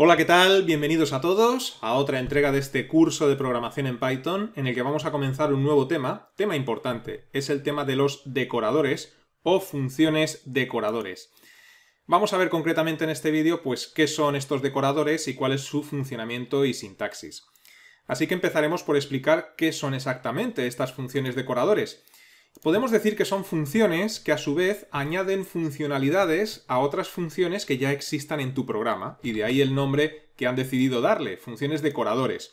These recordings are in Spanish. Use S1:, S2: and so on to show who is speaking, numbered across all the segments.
S1: Hola, ¿qué tal? Bienvenidos a todos a otra entrega de este curso de programación en Python en el que vamos a comenzar un nuevo tema, tema importante, es el tema de los decoradores o funciones decoradores. Vamos a ver concretamente en este vídeo pues qué son estos decoradores y cuál es su funcionamiento y sintaxis. Así que empezaremos por explicar qué son exactamente estas funciones decoradores. Podemos decir que son funciones que a su vez añaden funcionalidades a otras funciones que ya existan en tu programa, y de ahí el nombre que han decidido darle, funciones decoradores.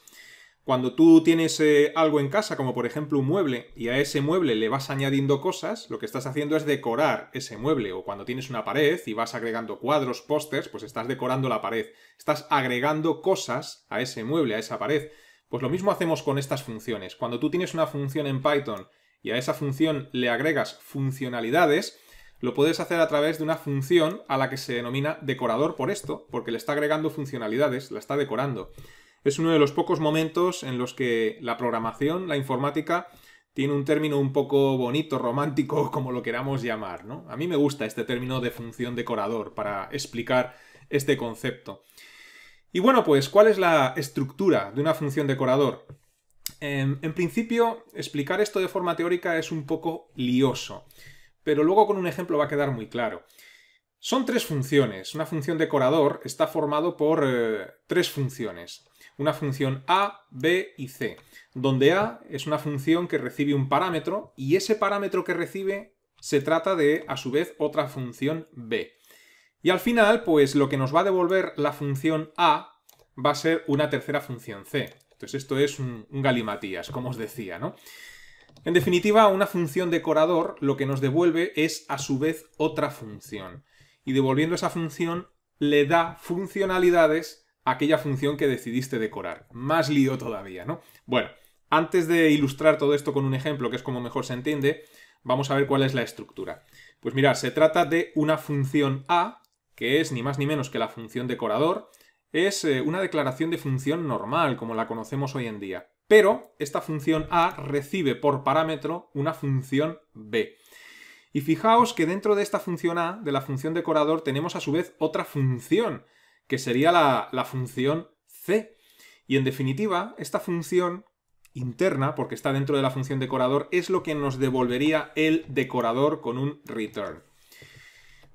S1: Cuando tú tienes eh, algo en casa, como por ejemplo un mueble, y a ese mueble le vas añadiendo cosas, lo que estás haciendo es decorar ese mueble. O cuando tienes una pared y vas agregando cuadros, pósters, pues estás decorando la pared. Estás agregando cosas a ese mueble, a esa pared. Pues lo mismo hacemos con estas funciones. Cuando tú tienes una función en Python y a esa función le agregas funcionalidades, lo puedes hacer a través de una función a la que se denomina decorador por esto, porque le está agregando funcionalidades, la está decorando. Es uno de los pocos momentos en los que la programación, la informática, tiene un término un poco bonito, romántico, como lo queramos llamar, A mí me gusta este término de función decorador para explicar este concepto. Y bueno, pues, ¿cuál es la estructura de una función decorador? Em, en principio, explicar esto de forma teórica es un poco lioso, pero luego con un ejemplo va a quedar muy claro. Son tres funciones. Una función decorador está formado por eh, tres funciones. Una función A, B y C, donde A es una función que recibe un parámetro y ese parámetro que recibe se trata de, a su vez, otra función B. Y al final, pues lo que nos va a devolver la función A va a ser una tercera función C. Entonces esto es un, galimatías, como os decía, ¿no? En definitiva, una función decorador lo que nos devuelve es a su vez otra función. Y devolviendo esa función le da funcionalidades a aquella función que decidiste decorar. Más lío todavía, ¿no? Bueno, antes de ilustrar todo esto con un ejemplo, que es como mejor se entiende, vamos a ver cuál es la estructura. Pues mirad, se trata de una función A, que es ni más ni menos que la función decorador, es eh, una declaración de función normal, como la conocemos hoy en día. Pero esta función A recibe por parámetro una función B. Y fijaos que dentro de esta función A, de la función decorador, tenemos a su vez otra función, que sería la, la función C. Y en definitiva, esta función interna, porque está dentro de la función decorador, es lo que nos devolvería el decorador con un return.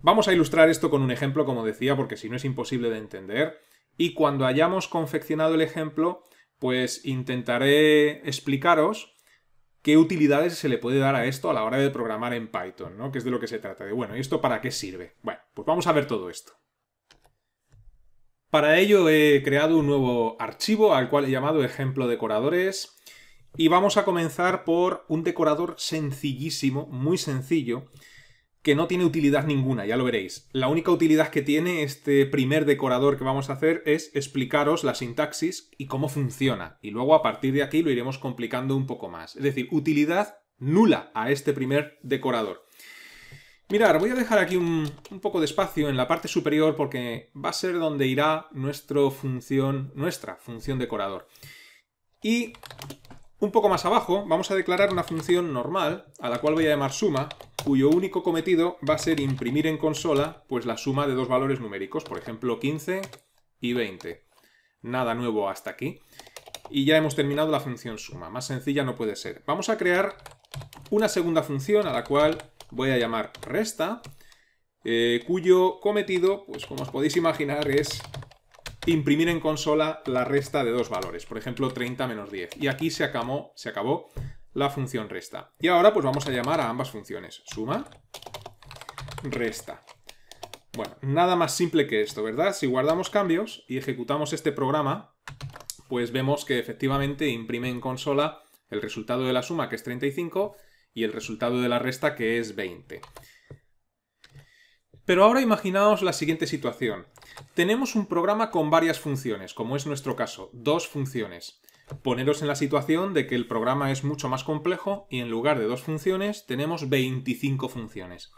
S1: Vamos a ilustrar esto con un ejemplo, como decía, porque si no es imposible de entender y cuando hayamos confeccionado el ejemplo, pues intentaré explicaros qué utilidades se le puede dar a esto a la hora de programar en Python, ¿no? Que es de lo que se trata, de bueno, ¿y esto para qué sirve? Bueno, pues vamos a ver todo esto. Para ello he creado un nuevo archivo al cual he llamado ejemplo decoradores y vamos a comenzar por un decorador sencillísimo, muy sencillo, que no tiene utilidad ninguna, ya lo veréis. La única utilidad que tiene este primer decorador que vamos a hacer es explicaros la sintaxis y cómo funciona. Y luego a partir de aquí lo iremos complicando un poco más. Es decir, utilidad nula a este primer decorador. Mirad, voy a dejar aquí un, poco de espacio en la parte superior porque va a ser donde irá nuestro función, nuestra función decorador. Y un poco más abajo vamos a declarar una función normal a la cual voy a llamar suma cuyo único cometido va a ser imprimir en consola pues la suma de dos valores numéricos, por ejemplo 15 y 20. Nada nuevo hasta aquí. Y ya hemos terminado la función suma. Más sencilla no puede ser. Vamos a crear una segunda función a la cual voy a llamar resta, eh, cuyo cometido, pues como os podéis imaginar, es imprimir en consola la resta de dos valores. Por ejemplo, 30 menos 10. Y aquí se acabó, se acabó la función resta. Y ahora pues vamos a llamar a ambas funciones, suma, resta. Bueno, nada más simple que esto, ¿verdad? Si guardamos cambios y ejecutamos este programa, pues vemos que efectivamente imprime en consola el resultado de la suma, que es 35, y el resultado de la resta, que es 20. Pero ahora imaginaos la siguiente situación. Tenemos un programa con varias funciones, como es nuestro caso, dos funciones poneros en la situación de que el programa es mucho más complejo y en lugar de dos funciones tenemos 25 funciones.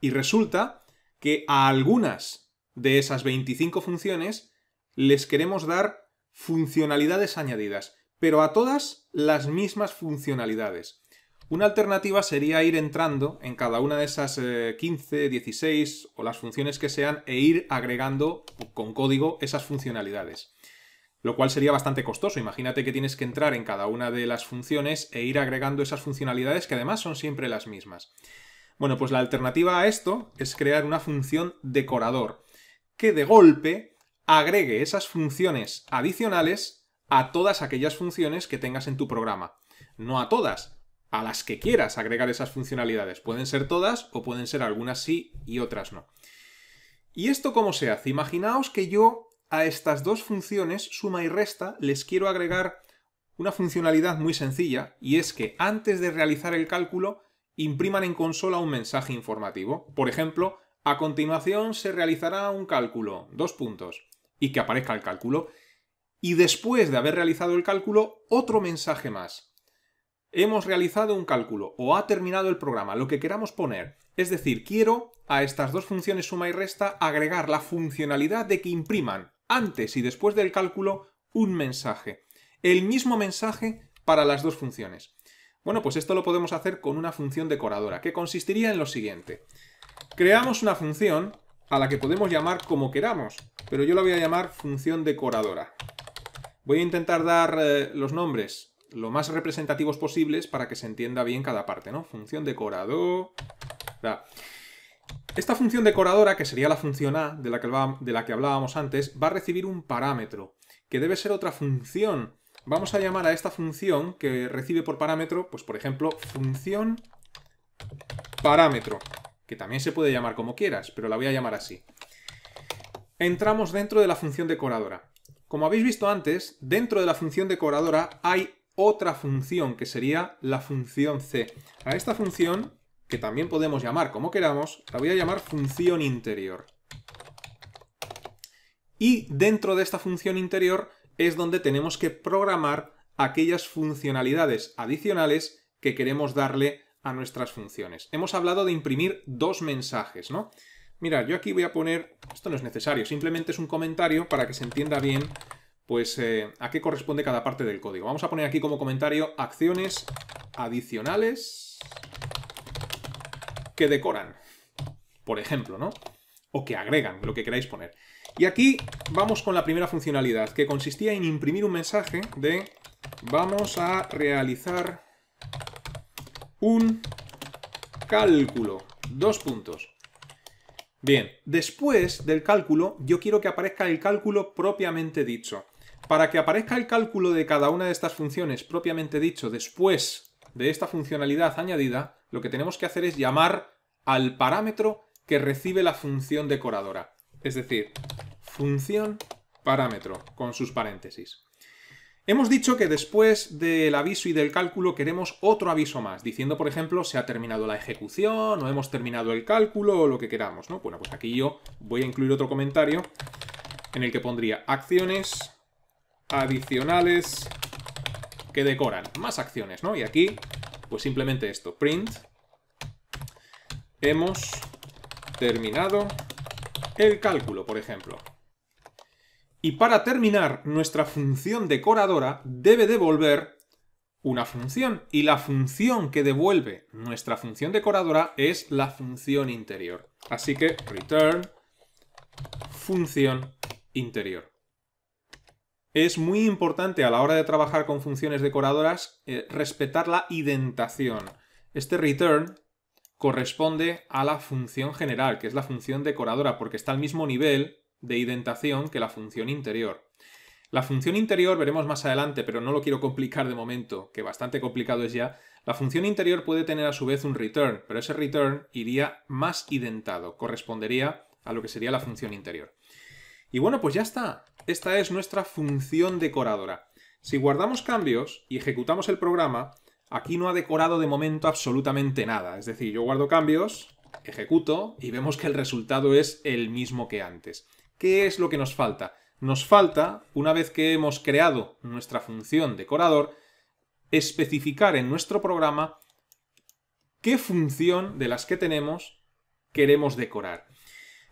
S1: Y resulta que a algunas de esas 25 funciones les queremos dar funcionalidades añadidas, pero a todas las mismas funcionalidades. Una alternativa sería ir entrando en cada una de esas 15, eh, 16 o las funciones que sean e ir agregando con código esas funcionalidades lo cual sería bastante costoso. Imagínate que tienes que entrar en cada una de las funciones e ir agregando esas funcionalidades que además son siempre las mismas. Bueno, pues la alternativa a esto es crear una función decorador que de golpe agregue esas funciones adicionales a todas aquellas funciones que tengas en tu programa. No a todas, a las que quieras agregar esas funcionalidades. Pueden ser todas o pueden ser algunas sí y otras no. ¿Y esto cómo se hace? Imaginaos que yo a estas dos funciones, suma y resta, les quiero agregar una funcionalidad muy sencilla, y es que antes de realizar el cálculo, impriman en consola un mensaje informativo. Por ejemplo, a continuación se realizará un cálculo, dos puntos, y que aparezca el cálculo. Y después de haber realizado el cálculo, otro mensaje más. Hemos realizado un cálculo o ha terminado el programa, lo que queramos poner. Es decir, quiero a estas dos funciones suma y resta agregar la funcionalidad de que impriman antes y después del cálculo un mensaje. El mismo mensaje para las dos funciones. Bueno, pues esto lo podemos hacer con una función decoradora, que consistiría en lo siguiente. Creamos una función a la que podemos llamar como queramos, pero yo la voy a llamar función decoradora. Voy a intentar dar eh, los nombres lo más representativos posibles para que se entienda bien cada parte, ¿no? Función decoradora. Esta función decoradora, que sería la función A de la que, de la que hablábamos antes, va a recibir un parámetro, que debe ser otra función. Vamos a llamar a esta función que recibe por parámetro, pues por ejemplo, función parámetro, que también se puede llamar como quieras, pero la voy a llamar así. Entramos dentro de la función decoradora. Como habéis visto antes, dentro de la función decoradora hay otra función, que sería la función C. A esta función que también podemos llamar como queramos, la voy a llamar función interior. Y dentro de esta función interior es donde tenemos que programar aquellas funcionalidades adicionales que queremos darle a nuestras funciones. Hemos hablado de imprimir dos mensajes, ¿no? Mira, yo aquí voy a poner... Esto no es necesario, simplemente es un comentario para que se entienda bien pues eh, a qué corresponde cada parte del código. Vamos a poner aquí como comentario acciones adicionales que decoran, por ejemplo, ¿no? O que agregan, lo que queráis poner. Y aquí vamos con la primera funcionalidad, que consistía en imprimir un mensaje de vamos a realizar un cálculo. Dos puntos. Bien, después del cálculo, yo quiero que aparezca el cálculo propiamente dicho. Para que aparezca el cálculo de cada una de estas funciones propiamente dicho después de esta funcionalidad añadida, lo que tenemos que hacer es llamar al parámetro que recibe la función decoradora. Es decir, función parámetro con sus paréntesis. Hemos dicho que después del aviso y del cálculo queremos otro aviso más, diciendo, por ejemplo, se ha terminado la ejecución, o hemos terminado el cálculo, o lo que queramos, ¿no? Bueno, pues aquí yo voy a incluir otro comentario en el que pondría acciones adicionales que decoran. Más acciones, ¿no? Y aquí pues simplemente esto, print, hemos terminado el cálculo, por ejemplo. Y para terminar, nuestra función decoradora debe devolver una función, y la función que devuelve nuestra función decoradora es la función interior. Así que return función interior. Es muy importante a la hora de trabajar con funciones decoradoras eh, respetar la identación. Este return corresponde a la función general, que es la función decoradora, porque está al mismo nivel de identación que la función interior. La función interior veremos más adelante, pero no lo quiero complicar de momento, que bastante complicado es ya. La función interior puede tener a su vez un return, pero ese return iría más identado, correspondería a lo que sería la función interior. Y bueno, pues ya está. Esta es nuestra función decoradora. Si guardamos cambios y ejecutamos el programa, aquí no ha decorado de momento absolutamente nada. Es decir, yo guardo cambios, ejecuto y vemos que el resultado es el mismo que antes. ¿Qué es lo que nos falta? Nos falta, una vez que hemos creado nuestra función decorador, especificar en nuestro programa qué función de las que tenemos queremos decorar.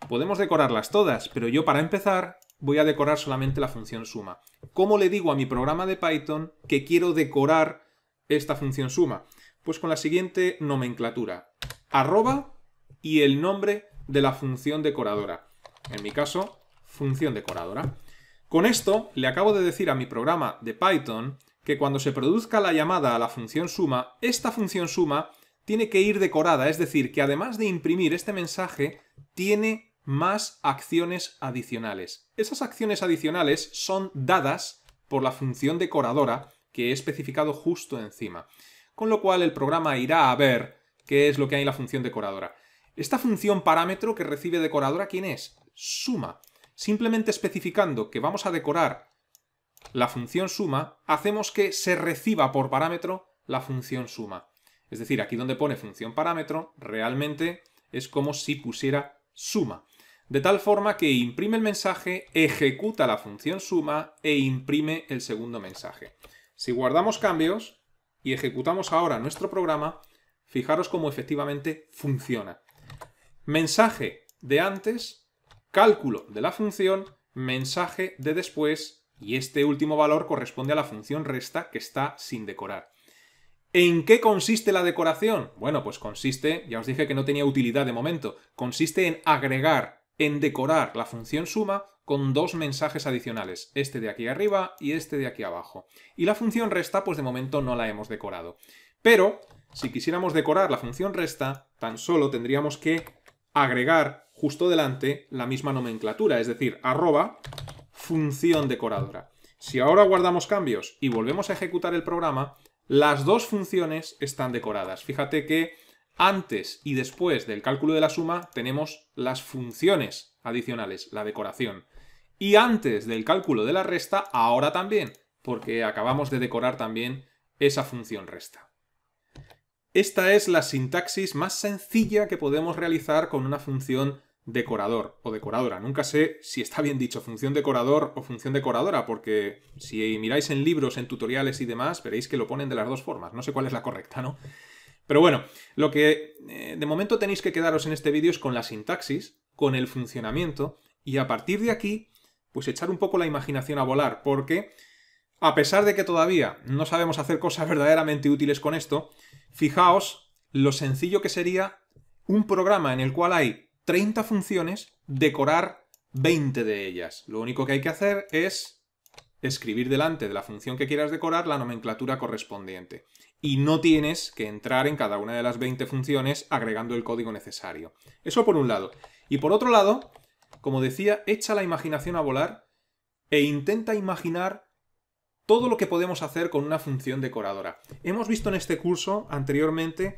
S1: Podemos decorarlas todas, pero yo para empezar voy a decorar solamente la función suma. ¿Cómo le digo a mi programa de Python que quiero decorar esta función suma? Pues con la siguiente nomenclatura. Arroba y el nombre de la función decoradora. En mi caso, función decoradora. Con esto le acabo de decir a mi programa de Python que cuando se produzca la llamada a la función suma, esta función suma tiene que ir decorada, es decir, que además de imprimir este mensaje, tiene más acciones adicionales. Esas acciones adicionales son dadas por la función decoradora que he especificado justo encima. Con lo cual el programa irá a ver qué es lo que hay en la función decoradora. Esta función parámetro que recibe decoradora, ¿quién es? Suma. Simplemente especificando que vamos a decorar la función suma, hacemos que se reciba por parámetro la función suma. Es decir, aquí donde pone función parámetro, realmente es como si pusiera suma de tal forma que imprime el mensaje, ejecuta la función suma e imprime el segundo mensaje. Si guardamos cambios y ejecutamos ahora nuestro programa, fijaros cómo efectivamente funciona. Mensaje de antes, cálculo de la función, mensaje de después y este último valor corresponde a la función resta que está sin decorar. ¿En qué consiste la decoración? Bueno, pues consiste, ya os dije que no tenía utilidad de momento, consiste en agregar en decorar la función suma con dos mensajes adicionales, este de aquí arriba y este de aquí abajo. Y la función resta, pues de momento no la hemos decorado. Pero, si quisiéramos decorar la función resta, tan solo tendríamos que agregar justo delante la misma nomenclatura, es decir, arroba función decoradora. Si ahora guardamos cambios y volvemos a ejecutar el programa, las dos funciones están decoradas. Fíjate que antes y después del cálculo de la suma tenemos las funciones adicionales, la decoración. Y antes del cálculo de la resta, ahora también, porque acabamos de decorar también esa función resta. Esta es la sintaxis más sencilla que podemos realizar con una función decorador o decoradora. Nunca sé si está bien dicho función decorador o función decoradora, porque si miráis en libros, en tutoriales y demás, veréis que lo ponen de las dos formas. No sé cuál es la correcta, ¿no? Pero bueno, lo que eh, de momento tenéis que quedaros en este vídeo es con la sintaxis, con el funcionamiento, y a partir de aquí, pues echar un poco la imaginación a volar, porque a pesar de que todavía no sabemos hacer cosas verdaderamente útiles con esto, fijaos lo sencillo que sería un programa en el cual hay 30 funciones, decorar 20 de ellas. Lo único que hay que hacer es escribir delante de la función que quieras decorar la nomenclatura correspondiente. Y no tienes que entrar en cada una de las 20 funciones agregando el código necesario. Eso por un lado. Y por otro lado, como decía, echa la imaginación a volar e intenta imaginar todo lo que podemos hacer con una función decoradora. Hemos visto en este curso anteriormente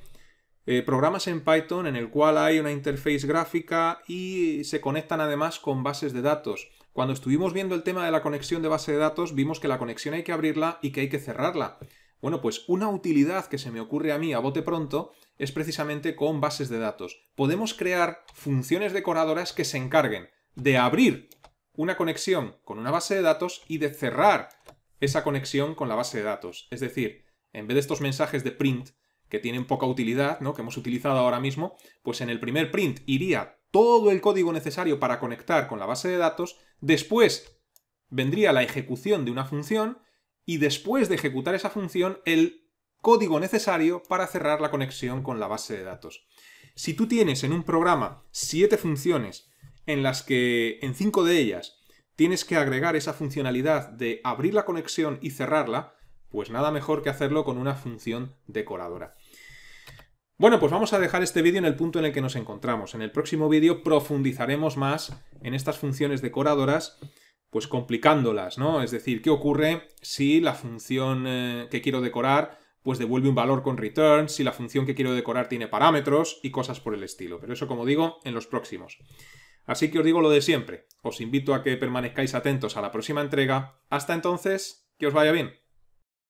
S1: eh, programas en Python en el cual hay una interface gráfica y se conectan además con bases de datos. Cuando estuvimos viendo el tema de la conexión de base de datos, vimos que la conexión hay que abrirla y que hay que cerrarla. Bueno, pues una utilidad que se me ocurre a mí a bote pronto es precisamente con bases de datos. Podemos crear funciones decoradoras que se encarguen de abrir una conexión con una base de datos y de cerrar esa conexión con la base de datos. Es decir, en vez de estos mensajes de print, que tienen poca utilidad, ¿no? que hemos utilizado ahora mismo, pues en el primer print iría todo el código necesario para conectar con la base de datos, después vendría la ejecución de una función y después de ejecutar esa función el código necesario para cerrar la conexión con la base de datos. Si tú tienes en un programa siete funciones en las que en cinco de ellas tienes que agregar esa funcionalidad de abrir la conexión y cerrarla, pues nada mejor que hacerlo con una función decoradora. Bueno, pues vamos a dejar este vídeo en el punto en el que nos encontramos. En el próximo vídeo profundizaremos más en estas funciones decoradoras, pues complicándolas, ¿no? Es decir, ¿qué ocurre si la función eh, que quiero decorar pues devuelve un valor con return, si la función que quiero decorar tiene parámetros y cosas por el estilo. Pero eso, como digo, en los próximos. Así que os digo lo de siempre. Os invito a que permanezcáis atentos a la próxima entrega. Hasta entonces, que os vaya bien.